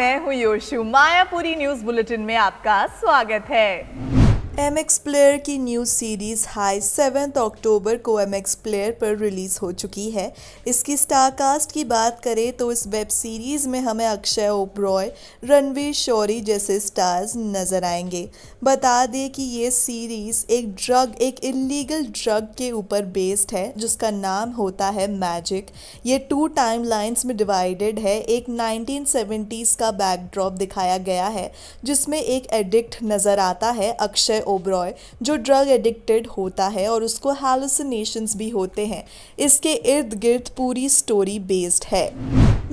मैं हूँ योशु Mayapuri news bulletin में आपका स्वागत है एम एक्स प्लेयर की न्यू सीरीज़ हाई सेवेंथ अक्टूबर को एम एक्स प्लेयर पर रिलीज़ हो चुकी है इसकी स्टार कास्ट की बात करें तो इस वेब सीरीज़ में हमें अक्षय ओब्रॉय रणवीर शौरी जैसे स्टार्स नज़र आएंगे बता दें कि ये सीरीज़ एक ड्रग एक इलीगल ड्रग के ऊपर बेस्ड है जिसका नाम होता है मैजिक ये टू टाइम लाइन्स में डिवाइडेड है एक नाइनटीन का बैकड्रॉप दिखाया गया है जिसमें एक एडिक्ट नज़र आता है अक्षय ओब्रॉय जो ड्रग एडिक्टेड होता है और उसको हेलोसिनेशंस भी होते हैं इसके इर्द गिर्द पूरी स्टोरी बेस्ड है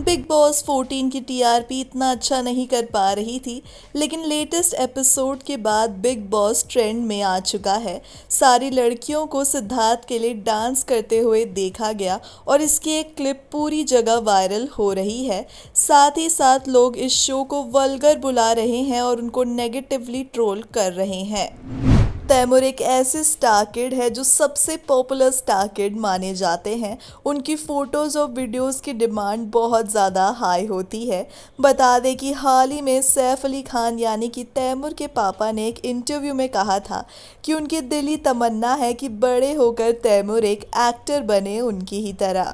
बिग बॉस 14 की टीआरपी इतना अच्छा नहीं कर पा रही थी लेकिन लेटेस्ट एपिसोड के बाद बिग बॉस ट्रेंड में आ चुका है सारी लड़कियों को सिद्धार्थ के लिए डांस करते हुए देखा गया और इसकी एक क्लिप पूरी जगह वायरल हो रही है साथ ही साथ लोग इस शो को वल्गर बुला रहे हैं और उनको नेगेटिवली ट्रोल कर रहे हैं तैमूर एक ऐसे स्टार किड है जो सबसे पॉपुलर स्टार किड माने जाते हैं उनकी फ़ोटोज़ और वीडियोज़ की डिमांड बहुत ज़्यादा हाई होती है बता दें कि हाल ही में सैफ अली खान यानी कि तैमूर के पापा ने एक इंटरव्यू में कहा था कि उनकी दिली तमन्ना है कि बड़े होकर तैमूर एक एक्टर बने उनकी ही तरह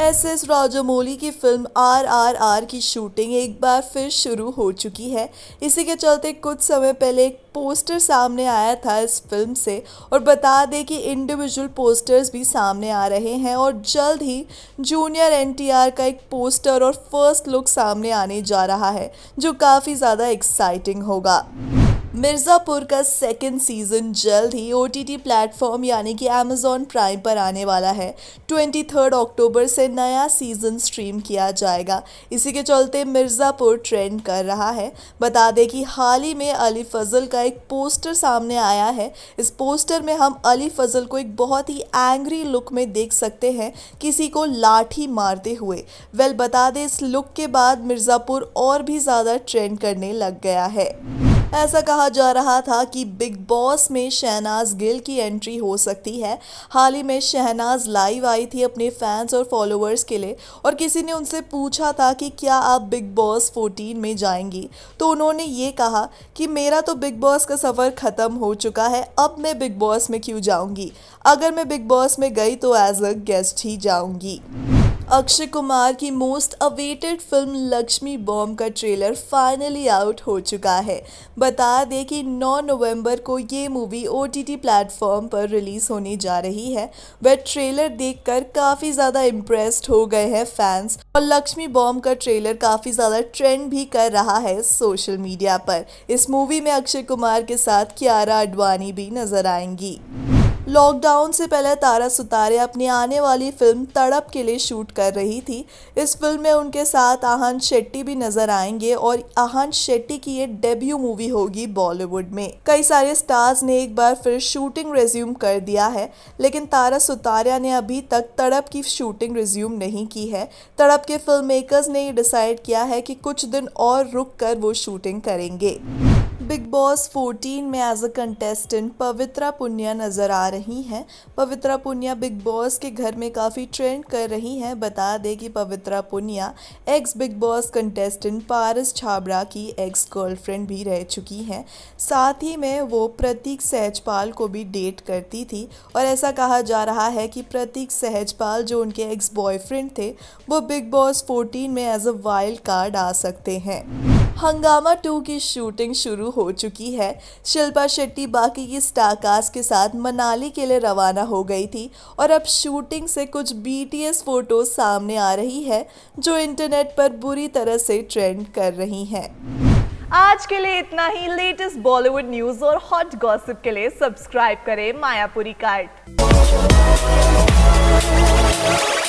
एस एस राजामौली की फिल्म आर आर आर की शूटिंग एक बार फिर शुरू हो चुकी है इसी के चलते कुछ समय पहले एक पोस्टर सामने आया था इस फिल्म से और बता दें कि इंडिविजुअल पोस्टर्स भी सामने आ रहे हैं और जल्द ही जूनियर एनटीआर का एक पोस्टर और फर्स्ट लुक सामने आने जा रहा है जो काफ़ी ज़्यादा एक्साइटिंग होगा मिर्ज़ापुर का सेकेंड सीज़न जल्द ही ओ टी प्लेटफॉर्म यानी कि अमेज़ॉन प्राइम पर आने वाला है ट्वेंटी थर्ड अक्टूबर से नया सीज़न स्ट्रीम किया जाएगा इसी के चलते मिर्ज़ापुर ट्रेंड कर रहा है बता दें कि हाल ही में अली फजल का एक पोस्टर सामने आया है इस पोस्टर में हम अली फजल को एक बहुत ही एंग्री लुक में देख सकते हैं किसी को लाठी मारते हुए वेल बता दें इस लुक के बाद मिर्ज़ापुर और भी ज़्यादा ट्रेंड करने लग गया है ऐसा कहा जा रहा था कि बिग बॉस में शहनाज गिल की एंट्री हो सकती है हाल ही में शहनाज लाइव आई थी अपने फैंस और फॉलोअर्स के लिए और किसी ने उनसे पूछा था कि क्या आप बिग बॉस फोर्टीन में जाएंगी तो उन्होंने ये कहा कि मेरा तो बिग बॉस का सफ़र ख़त्म हो चुका है अब मैं बिग बॉस में क्यों जाऊँगी अगर मैं बिग बॉस में गई तो एज अ गेस्ट ही जाऊँगी अक्षय कुमार की most awaited film Laxmi Bomb का ट्रेलर फाइनली आउट हो चुका है बता दें कि 9 नवंबर को ये मूवी ओ टी प्लेटफॉर्म पर रिलीज़ होने जा रही है वह ट्रेलर देखकर काफ़ी ज़्यादा इम्प्रेस्ड हो गए हैं फैंस और लक्ष्मी बॉम्ब का ट्रेलर काफ़ी ज़्यादा ट्रेंड भी कर रहा है सोशल मीडिया पर इस मूवी में अक्षय कुमार के साथ क्यारा अडवाणी भी नज़र आएंगी लॉकडाउन से पहले तारा सुतारे अपनी आने वाली फिल्म तड़प के लिए शूट कर रही थी इस फिल्म में उनके साथ आहान शेट्टी भी नजर आएंगे और आहान शेट्टी की ये डेब्यू मूवी होगी बॉलीवुड में कई सारे स्टार्स ने एक बार फिर शूटिंग रिज्यूम कर दिया है लेकिन तारा सुतारिया ने अभी तक तड़प की शूटिंग रिज्यूम नहीं की है तड़प के फिल्म मेकर्स ने ये डिसाइड किया है कि कुछ दिन और रुक कर वो शूटिंग करेंगे बिग बॉस 14 में as a contestant Pavitra Punia नज़र आ रही हैं पवित्रा पुनिया बिग बॉस के घर में काफ़ी ट्रेंड कर रही हैं बता दें कि Pavitra Punia ex Bigg Boss contestant Paras Chhabra की एक्स गर्लफ्रेंड भी रह चुकी हैं साथ ही में वो प्रतीक सहजपाल को भी डेट करती थी और ऐसा कहा जा रहा है कि प्रतीक सहजपाल जो उनके एक्स बॉयफ्रेंड थे वो बिग बॉस फोर्टीन में एज अ वाइल्ड कार्ड आ सकते हैं हंगामा टू की शूटिंग शुरू हो चुकी है शिल्पा शेट्टी बाकी की स्टारकास्ट के साथ मनाली के लिए रवाना हो गई थी और अब शूटिंग से कुछ बीटीएस फोटोज सामने आ रही है जो इंटरनेट पर बुरी तरह से ट्रेंड कर रही हैं आज के लिए इतना ही लेटेस्ट बॉलीवुड न्यूज और हॉट गॉसिप के लिए सब्सक्राइब करें मायापुरी कार्ड